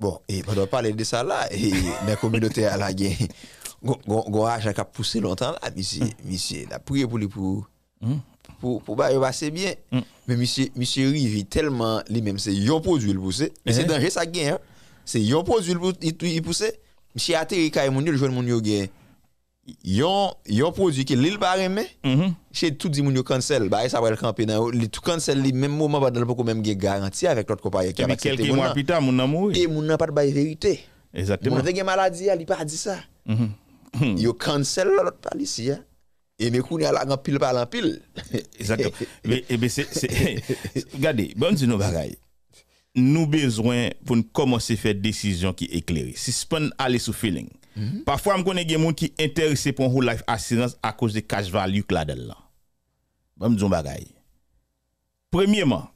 Bon, e, mwen do palen de sa la, e, mwen komilote ala gen, go aje a ka puse lontan la, visye, visye, la pouye pou li pou. Hmm? Hmm? pour, pour bah, passer bien. Mm. Mais monsieur, monsieur Rivi, tellement lui-même, c'est un produit le poussé. Mais c'est eh. dangereux ça gagne. Hein? C'est un produit le poussé. Monsieur Atterri, quand mon joue mm-hmm. le monde, yo gagne. Yon, yon produit qui l'île pas aimer chez tout dit yo cancel, bah ça va le camper dans tout cancel lui même moment pas dans beaucoup même garantie avec l'autre copain qui a accepté. Quelques mois plus tard mon amour Et mon nan pas de vérité. Exactement. mon te gen maladie, il pas dit ça. Mm-hmm. Yo cancel l'autre pas ici. Hein? Et eh, mes couilles y a la pile par pile. Exactement. mais bien, eh, c'est regardez, bon dit nos bagailles. Nous besoin pour nous commencer à faire décisions qui éclairée. pas aller sous feeling. Mm -hmm. Parfois, je connais des gens qui sont intéressés pour un life assurance à cause de cash value là-dedans. nous nos bagay. Premièrement,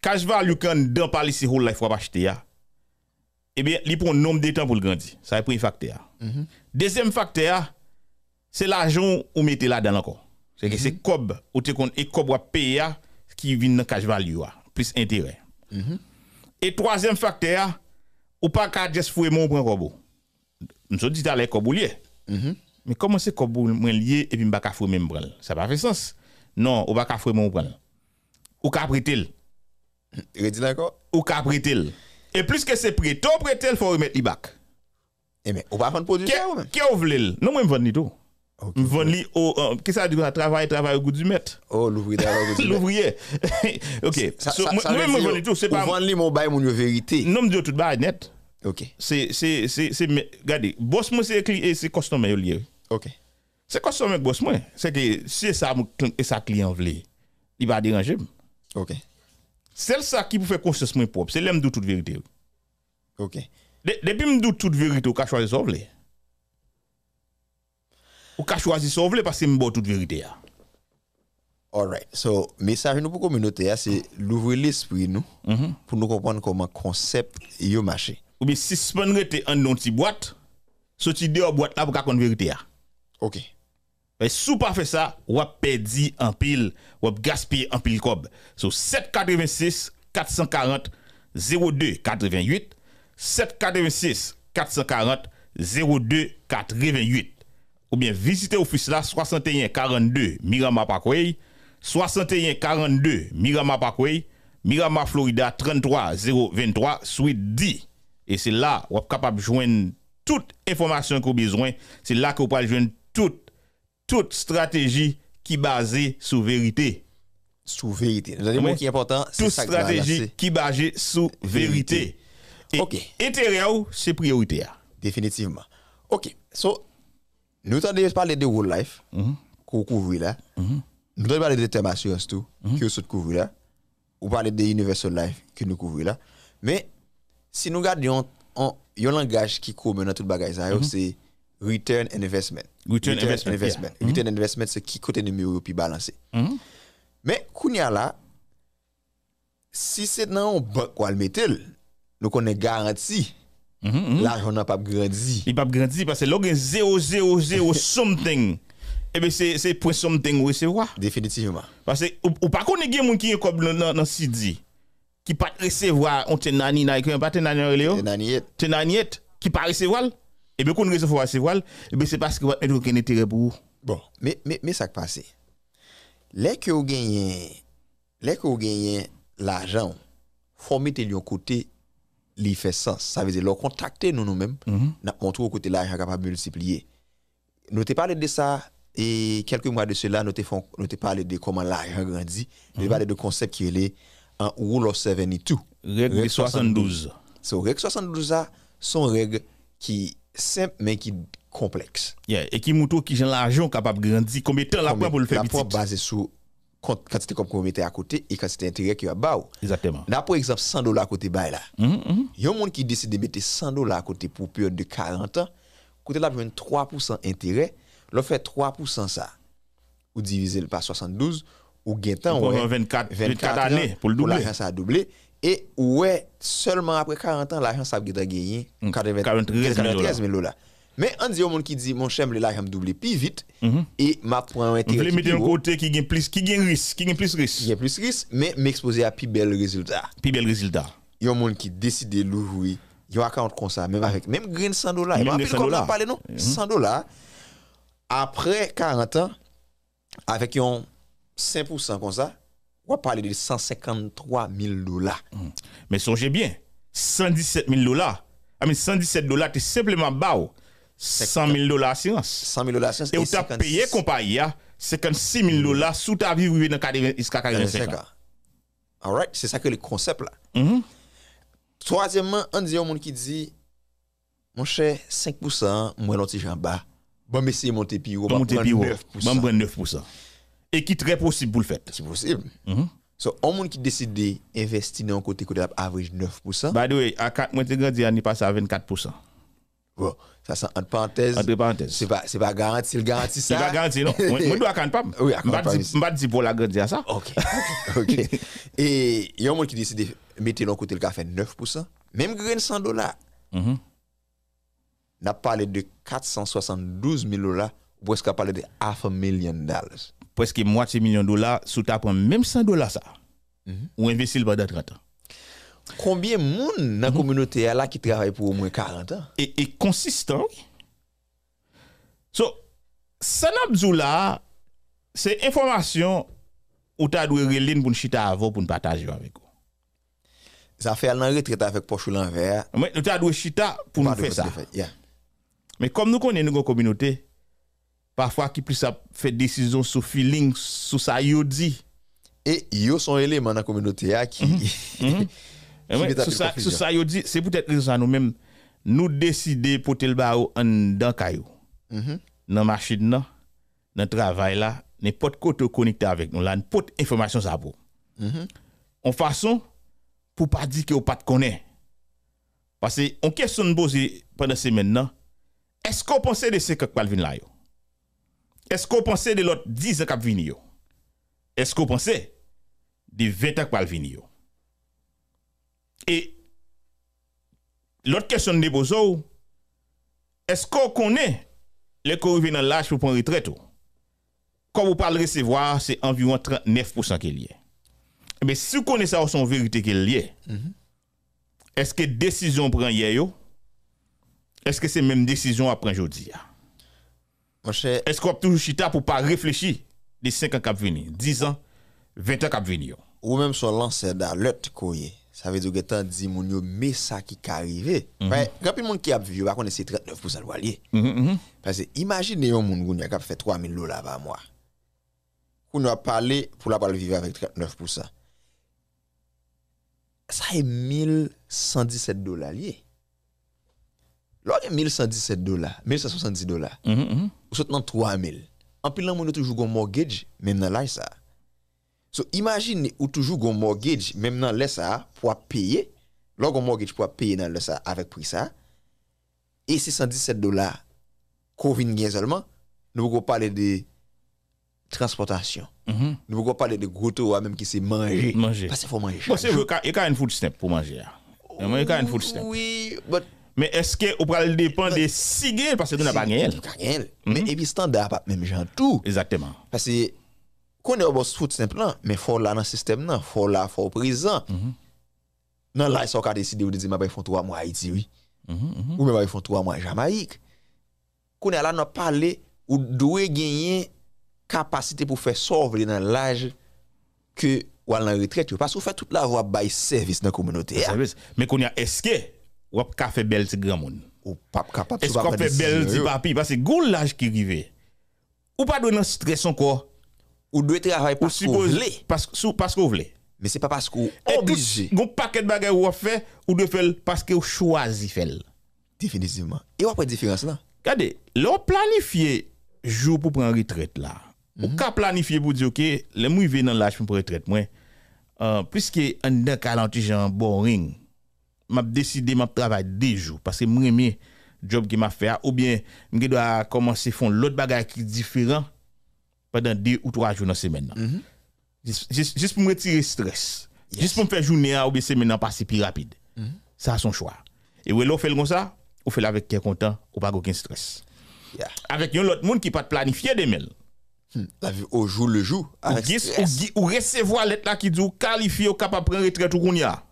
cash value quand dans parler ce whole life va acheter eh bien, il prend nombre de temps pour le grandir. Ça est un facteur. Mhm. Deuxième facteur, c'est l'argent ou mettez là dedans encore. C'est que mhm. c'est cob ou te compte, et cob ou payer qui vient dans cash value ah, plus intérêt. Mhm. Et troisième facteur, ou pas qu'à juste fouer mon prend robot Nous dit d'aller cobo lié. Mm Mais comment c'est COB moins lié et puis pas fouer même prend. Ça pas fait sens. Non, ou pas fouer mon prend. Ou ka prêter. Redis d'accord Ou ka prêter. Et plus que c'est prêt, prêter, il faut remettre le bac. Et eh mais, ou pas vendre produit Qui ou même Qui ou Non, moi, je vends ni tout. Okay. au. Qu'est-ce euh, ça dit qu'on travail, travail au goût du mètre. Oh, l'ouvrier L'ouvrier. ok. Moi-même, je tout. C'est pas. Vendre mon bail, mon vérité. Non, je dis tout bail net. Ok. C'est. Regardez, boss, moi, c'est customer lié. Ok. C'est customer boss, moi. C'est que si ça, et ça client veut, il va déranger. Ok. C'est ça qui vous fait conscience moins propre. C'est l'aime de toute vérité. Ok. Depuis que je dis toute vérité, je choisis ça. Ou ka choisi sauver parce que c'est bon toute vérité. Alright. So, message nous pour communauté, c'est l'ouvrir l'esprit nous mhm. pour nous comprendre comment concept yo marché. Ou bien si suspendre rete en non ti boîte, sorti ou boîte là pour kon vérité. OK. Mais si pas fait ça, ou perdu en pile, ou gaspillé en pile cob. So 786 440 02 88 786 440 02 88 ou bien visitez office là 61 42 Mirama Parkway, 61 42 Mirama Parkway, Mirama Florida 33 023 suite 10 Et c'est là où vous capable de joindre toute information que vous besoin. C'est là que vous pouvez joindre toute, toute stratégie qui est basée sur vérité. Sous vérité. un mot qui est important, Toute stratégie qui est basée sur vérité. vérité. Et c'est priorité. Définitivement. OK. So, nous avons parlé de World life, mm-hmm. qu'on couvre là. Mm-hmm. Nous avons parlé de thème assurance tout, mm-hmm. que nous couvre là. Ou parlé de universal life, que nous couvre là. Mais si nous regardons un langage qui commun dans tout le bagage, c'est return investment. Return, investment. investment. Return investment, c'est qui côté numéro puis balancé. Mais, y a là, si c'est dans un banque qu'on le métal, nous connaissons garantie Mhm, mhm. L'argent n'a pas grandi. Il n'a pas grandi parce que l'argent 0, 0, 0 something. Et eh bien, c'est point something recevoir. Définitivement. Parce que, ou, pas qu'on ait quelqu'un qui est comme dans le CD, qui pas recevoir un tenani, n'a pas tenani, tenaniet. Tenaniet, qui pas recevoir. Et eh bien, qu'on recevoir recevoir, et eh bien, c'est parce qu'il n'y a un intérêt pour vous. Bon, mais, ça qui passe. Les que vous gagnez, les que vous gagnez l'argent, faut mettre de côté li fait sens. Ça veut dire, leur contacter nous nous-mêmes, mhm. nous -hmm. montré au côté capable de multiplier. Nous t'ai parlé de ça, et quelques mois de cela, nous t'ai parlé de comment l'argent grandit, nous mm parlé de concept qui est le en rule of 72. Règle 72. C'est règle 72 a son règles qui simple mais qui complexe. Yeah. Et qui montre qui j'ai l'argent capable de grandir, combien de temps la pour le faire quantité comme qu'on à côté et quantité intérêt qui va bas. Exactement. Là, par exemple, 100 dollars à côté de là. Mm, mm. Il y a un monde qui décide de mettre 100 dollars à côté pour une période de 40 ans. Côté là, 3% intérêt. le fait 3% ça. Ou divisez par 72. Ou gain 24, 24 années pour le doubler. doublé. Et seulement après 40 ans, l'argent, a gagné 43 mm. 000 dollars. Mais on dit au monde qui dit, mon chèvre, là, je doublé double plus vite. Mhm. Et ma point est... intérêt. voulez mettre un côté qui gagne plus, qui gagne risque, qui gagne plus risque. Qui gagne plus risque, mais m'exposer à plus bel résultat. Plus bel résultat. Il y a un monde qui décide de l'ouvrir. Il y a un compte comme ça, même avec, même green 100 dollars. Même 100 dollars. 100 mhm. dollars. Après 40 ans, avec un 5% comme ça, on va parler de 153 000 dollars. Mhm. Mais songez bien, 117 000 dollars. 117 ah, dollars, c'est simplement bas. Oh. 100 000 dollars assurance. 100 000 dollars assurance. Et, et tu as payé compagnie 56 hein? 000 mm-hmm. dollars sous ta vie dans 45 ans. All right, c'est ça que le concept là. Mm -hmm. Troisièmement, on dit au monde qui dit mon cher 5% moi l'anti en bas. Bon mais c'est monter plus haut, bon, monter plus haut. Bon 9%. Et qui très possible pour le faire. C'est possible. Mm -hmm. So, on monde qui décide d'investir dans un côté côté average 9%. By the way, à 4 mois, tu grandi, on est passé à 24%. Bon, ça sent entre parenthèses. Entre parenthèses. C'est pas, c'est pas garanti, le garanti ça. C'est pas garanti, non. Moi, je dois quand pas. Oui, à pas. Je pour la grandir ça. Ok. ok. Et il y a un monde qui décide de mettre l'autre côté le café 9%, même grain 100 dollars. Mm mm-hmm. a parlé de 472 000 dollars, presque parlé de half a million dollars. Presque moitié million de dollars, sous ta même 100 dollars ça. Mm-hmm. Ou investir pendant 30 ans. Combien de monde dans la mhm. communauté là qui travaille pour au moins 40 ans Et, et Donc, So, n'est là, c'est information que ta dwe relin pour nous pour partager avec vous. Ça fait un retraite avec Pochou l'envers. Mais nous ta dwe chita pour nous faire ça. Mais comme nous connaissons une communauté, parfois qui plus faire fait décision sur feeling, sur ça yo dit. Et yo sont éléments dans la communauté ah, qui mhm. Mhm. Eh c'est peut-être raison nous-mêmes, nous décidons de tel barreau en dans caillou. Mhm. Dans machine là, dans travail là, n'importe nous connecté avec nous là, n'importe information ça pour. Mhm. En façon pour pas dire que vous ne de pas. Parce que on question posée pendant ces maintenant, est-ce que qu'on pensez de ce que Calvin là Est-ce que qu'on pensez de l'autre 10 ans qui venir Est-ce que qu'on pensez de 20 ans qui venir et l'autre question de dépose, est-ce qu'on connaît les dans l'âge pour prendre retraite? Quand vous parlez recevoir, c'est environ 39% qu'il y lié. Mais si vous connaissez ça, son vérité qu'il y est, mm-hmm. est-ce que décision prend hier? Est-ce que c'est même décision prendre aujourd'hui? Est-ce qu'on a toujours chita pour pas réfléchir les 5 ans qui viennent, 10 ans, 20 ans qui venir? Ou même sur l'ancien d'alerte est. Ça veut dire que tant dit mon mais ça qui arrivé. Mhm. Ben, quand monde qui a vieux, on c'est 39% de Mm imaginez Parce que imaginez un monde qui a fait 3000 dollars par mois. Qu'on a parlé pour la vivre avec 39%. Ça est 1117 dollars lié. 1 1117 dollars, 170 dollars. Mhm, mhm. vous -hmm. 3 3000. En plus, on a toujours au mortgage, même dans la ça. So imagine ou toujours un mortgage, même dans ça pour payer. Là, un mortgage pour payer dans ça avec prix ça. Et 117 dollars qu'on vient seulement, nous pouvons parler de transportation. Mm Nous pouvons parler de gros ou hein, même qui c'est manger. Manger. Parce qu'il faut manger. Parce qu'il y a une food stamp pour manger. Hein. Il y a une food stamp. Oui, mais... est-ce que vous pouvez dépend de si parce que vous n'avez pas gagné? Mhm. Mais et puis standard, pas même genre tout. Exactement. Parce que qu'on est au foot simplement, hein. mais faut là dans le système, non, faut là, faut présent. Mhm. Non, là, ils sont qu'à décider de dire, ils font trois mois à Haïti, oui. Mhm, mhm. Ou même ils font trois mois Jamaïque. Qu'on est là, nous parler, ou doit gagner capacité pour faire sauver dans l'âge que ou à la retraite, parce qu'on fait toute la voie by service dans la communauté. Hein. Mais qu'on a, est-ce que, ou a fait belle grand monde? Ou pas capable de faire belle petit papi, parce que l'âge qui arrive. Ou pas donner stress encore ou doit travailler parce qu'on veut. Parce, que vous voulez Mais c'est pas parce qu'on obligé. un paquet de bagages ou fait ou de faire parce qu'on choisit faire. Définitivement. Et avez pas différence là. Regardez, l'on planifier jour pour prendre retraite là. Mm -hmm. pour dire OK, les avez venir dans l'âge pour retraite moi. Euh, puisque en dedans 40 gens boring, m'a décidé de travailler deux jours parce que moi premier job qui m'a fait ou bien je dois commencer faire l'autre bagage qui est différent pendant deux ou trois jours dans la semaine. Mhm. juste, pour me retirer le stress. Juste pour me faire journée à la semaine passer plus rapide. Mhm. Ça a son choix. Et ouais, on fait comme ça, vous fait avec qui content, ou pas aucun stress. Avec un autre monde qui pas planifier des mails. Hmm. La vie au jour le jour. ou, gis, recevoir lettre là qui dit qualifié ou capable prendre retraite ou qu'on y a.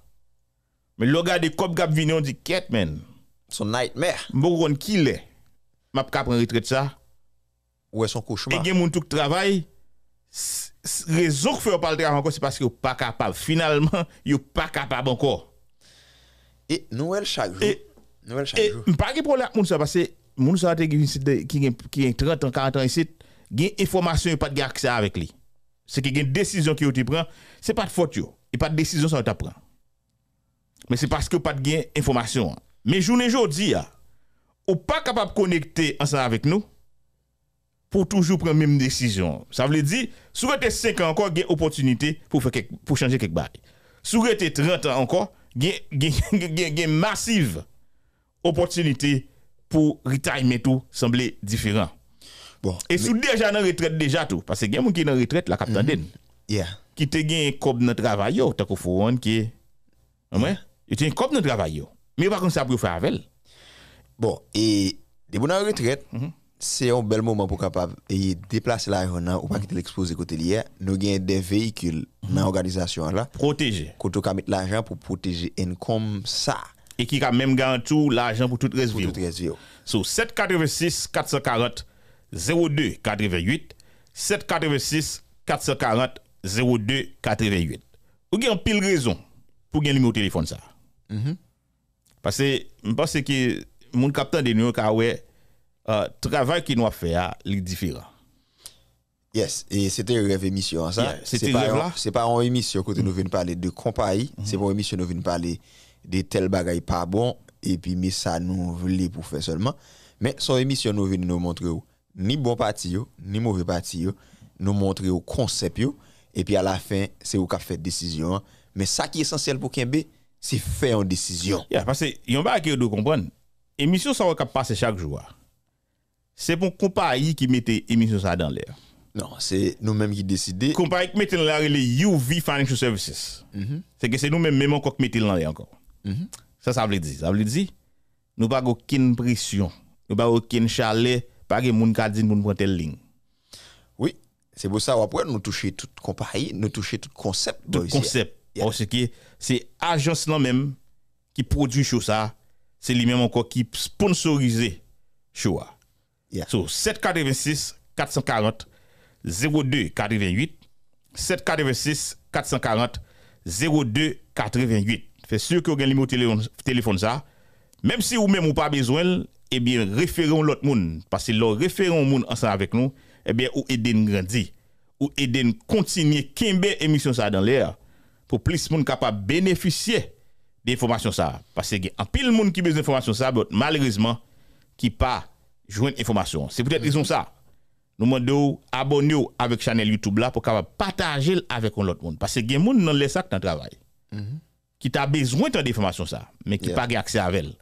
Mais le gars de cop gap vini on dit quête man. un nightmare. Bon qui ne M'a pas prendre retraite ça est son cauchemar. Et gens qui travaillent, raison que fait pas le travail encore, c'est parce qu'ils sont pas capables. Finalement, ils sont pas capables encore. Et Noël chaque jour. Et, Noël chaque Pas de problème ça, parce que moun sa qui qui 30 ans, 40 ans ici, gen information pas de accès avec lui. C'est que gagne décision qui tu prend, c'est pas de faute yo. Et pas de décision ça tu Mais c'est parce que pas de gain information. Mais journée aujourd'hui, ou pas capable de connecter ensemble avec nous, pour toujours prendre même décision. Ça veut dire, si vous 5 ans encore, vous avez opportunité pour, faire quelque, pour changer quelque chose. Si vous êtes 30 ans encore, vous avez massive opportunité pour retirement tout sembler différent. Bon, Et si déjà dans retraite déjà tout, parce que y a qui est retraite, la capitaine. Mm Qui te gagne comme dans travail, tant que faut qui est. tu Il un comme dans travail. Mais pas comme ça pour faire avec. Bon, et de bonnes retraite, mhm c'est un bel moment pour capable et déplacer l'argent ou pas mm. quitter l'exposé côté nous avons des véhicules mm. dans l'organisation là protéger l'argent pour protéger comme ça et qui a même tout l'argent pour tout résoudre? sur 786 440 02 88 786 440 02 88 ou une pile raison pour gagner numéro téléphone ça mm-hmm. parce que je pense que mon capitaine de nous a euh, travail qu'il nous a fait, hein, est différent. Yes, et c'était rêve émission, hein, ça. c'était là. C'est pas en émission que nous venons parler de compagnie, mhm. c'est pas une émission nous venons parler de tel bagaille pas bon, et puis mais ça nous voulait pour faire seulement. Mais son émission nous venons nous montrer ni bon parti, ni mauvais parti, nous montrer au concept, et puis à la fin, c'est au qui fait décision. Hein. Mais ça qui est essentiel pour Kembe, c'est faire une décision. Yeah, parce que, il y a un de comprendre. Émission, ça va passer chaque jour c'est pour compagnie qui mettait émission ça dans l'air. Non, c'est nous-mêmes qui décidons. Compagnie qui mettait dans l'air les UV Financial Services. Mhm. C'est que c'est nous-mêmes même encore qui mettait dans l'air encore. Mhm. Ça, ça veut dire. Ça veut dire, nous pas aucune pression, nous pas aucune chalet, pas que monde qui dit nous prendre telle ligne. Oui, c'est pour ça que nous toucher toute compagnie, nous touchons tout concept. Tout concept. Parce que c'est l'agence là même qui produit ça, c'est lui-même encore qui sponsorise ça. So 786 440 02 88 786 440 02 88. Fait sûr que vous avez le téléphone, ça. Même si vous même ou pas besoin, eh bien, référons l'autre monde. Parce que leur référons monde ensemble avec nous, eh bien, ou aider grandir. Ou aider continuer Kimber émission ça dans l'air. Pour plus de monde capable bénéficier des informations ça. Parce que y a un pile monde qui besoin d'informations ça, mais malheureusement, qui pas une information. C'est peut-être raison ça. Nous demandons abonnez-vous avec chaîne YouTube là pour capable partager avec l'autre monde parce que il y a monde dans les sacs dans travail. Mhm. Qui t'a besoin de information ça mais qui n'a pas accès à elle.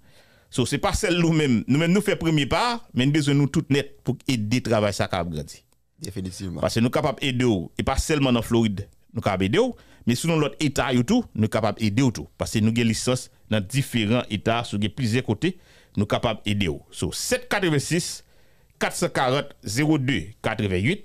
ce n'est pas celle nous-mêmes. Nous-mêmes, nous faisons premier pas, mais nous besoin nous tout net pour aider le travail ça capable grandir. Définitivement. Parce que nous sommes capables d'aider, et pas seulement dans Floride, nous sommes capables d'aider, mais sur l'autre État, nous sommes capables d'aider tout. Parce que nous avons licence dans différents États, sur plusieurs côtés nous capables d'aider. Sur 786 440 02 88,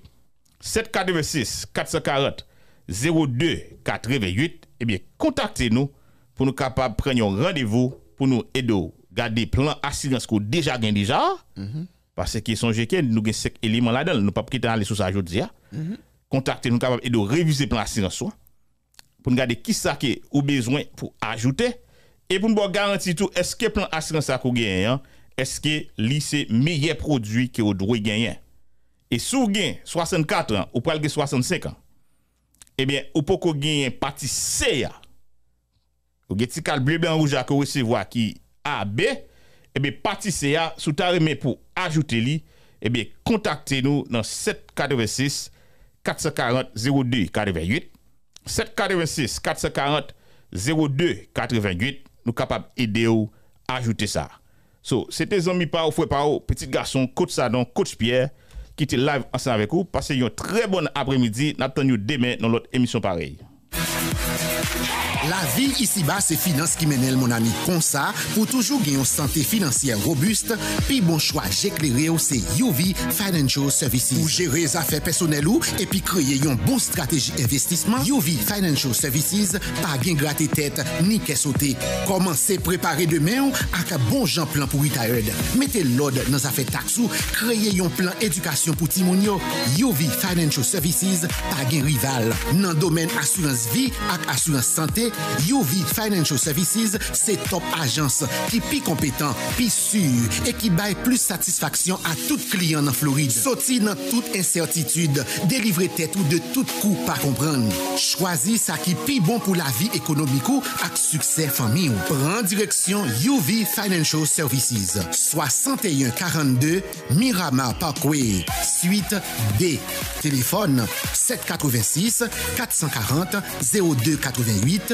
786 440 02 88, eh bien, contactez-nous pour nous capables de prendre un rendez-vous pour nous aider à garder plan d'assistance qu'on déjà gagné déjà. Mhm. Parce que son nous avons éléments là-dedans, nous pas quitter aller sur ça aujourd'hui. contactez-nous Contactez-nous capables à réviser plan d'assistance pour nous garder qui ça a besoin pour ajouter E pou nou bo garanti tou, eske plan asran sa kou genyen, eske li se miye prodwi ki ou drou genyen. E sou genyen 64 an, ou pral genyen 65 an, ebyen ou pou kou genyen pati se ya. Ou genyen ti kal blé bè anrouja kou wese vwa ki A, B, ebyen pati se ya, sou tare men pou ajoute li, ebyen kontakte nou nan 746-440-0288. 746-440-0288. nous capables d'aider ou ajouter ça. So, c'était Zami Pao, Foué Pao, petit garçon, coach Sadon, coach Pierre, qui était live ensemble avec vous. Passez un très bon après-midi. N'attendez demain dans l'autre émission pareille. La vie, ici-bas, c'est finance qui mène mon ami comme ça, pour toujours gagner une santé financière robuste, puis bon choix, j'éclairé c'est UV Financial Services. Pour gérer les affaires personnelles ou, et puis créer une bonne stratégie investissement, UV Financial Services, pas gain gratter tête, ni qu'à sauter. Commencez préparer demain avec un bon plan pour retired. Mettez l'ordre dans les affaires taxes créez un plan éducation pour Timonio. UV Financial Services, pas gain rival. Dans le domaine assurance vie et assurance santé, UV Financial Services c'est top qui est pi compétent, pi sûr et qui baille plus satisfaction à tout client en Floride. Soti dans toute incertitude, délivrez tête ou de tout pas comprendre. comprendre. ce ça qui pi bon pour la vie économique ou succès famille. ou. Prends direction UV Financial Services 61 42 Miramar Parkway, suite D. Téléphone 786 440 0288